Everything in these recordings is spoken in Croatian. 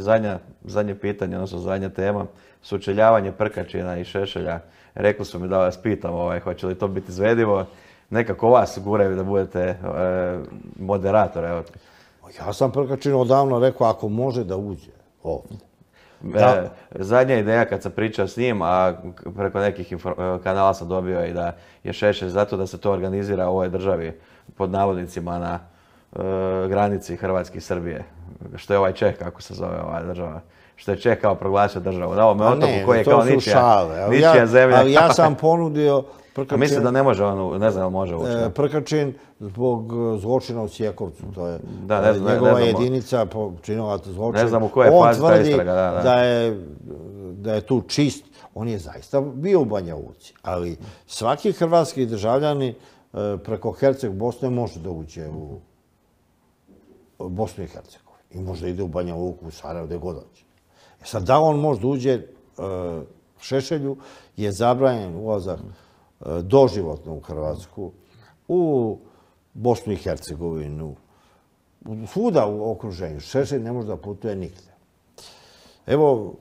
zadnja, zadnje pitanje, odnosno zadnja tema, sučeljavanje Prkačina i Šešelja. Rekli su mi da vas pitam, ovaj, hoće li to biti izvedivo. Nekako vas guraju da budete e, moderator. Evo. Ja sam prkačin odavno rekao, ako može da uđe ovdje. E, da. zadnja ideja kad sam pričao s njim, a preko nekih e, kanala sam dobio i da je Šešelj zato da se to organizira u ovoj državi pod navodnicima na Eh, granici Hrvatske i Srbije. Što je ovaj Čeh, kako se zove ova država. Što je Čeh kao proglašao državu. na ovome otoku koji je kao ničija, zemlja. Ali ja sam ponudio Prkačin, A da ne može on, ne znam, može eh, Prkačin zbog eh, zločina u Sjekovcu, to je da, njegova jedinica počinila zločin. Ne znam u koje on tvrdi da, je, tu čist, on je zaista bio u Banja Luci, ali svaki hrvatski državljani preko Herceg Bosne može da uđe u Bosnu i Hercegovini. I možda ide u Banja Luku, u Sarajevo, gdje god e Sad, da on možda uđe e, u Šešelju, je zabranjen ulazak e, doživotno u Hrvatsku, u Bosnu i Hercegovinu, svuda u okruženju. Šešelj ne može da putuje nikde. Evo,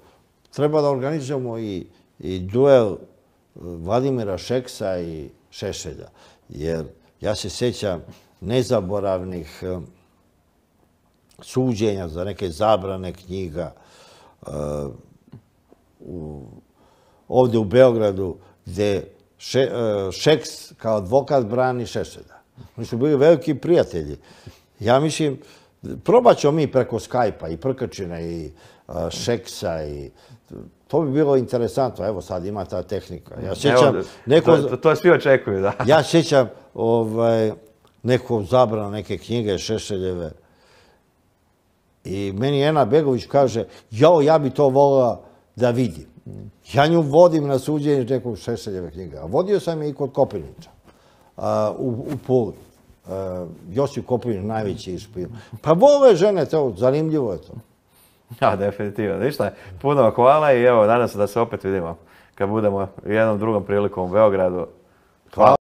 treba da organizujemo i, i duel e, Vladimira Šeksa i Šešelja. Jer ja se sjećam nezaboravnih suđenja, za neke zabrane knjiga. E, ovdje u Beogradu gdje e, Šeks kao advokat brani Šešeda. Oni su bili veliki prijatelji. Ja mislim, probat ćemo mi preko Skype-a i Prkačina i e, Šeksa i to bi bilo interesantno. Evo sad ima ta tehnika. Ja sjećam... neko, to, svi očekuju, da. Ja sjećam ovaj, neko zabrano neke knjige Šešeljeve i meni Ena Begović kaže, jao, ja bi to volila da vidim. Ja nju vodim na suđenje nekog Šešeljeve knjiga. A vodio sam je i kod Kopinića u, Puli. Josip Kopinić, najveći ispil. Pa vole žene zanimljivo je to. Ja, definitivno. Ništa, puno hvala i evo, nadam se da se opet vidimo kad budemo jednom drugom prilikom u Beogradu. Hvala.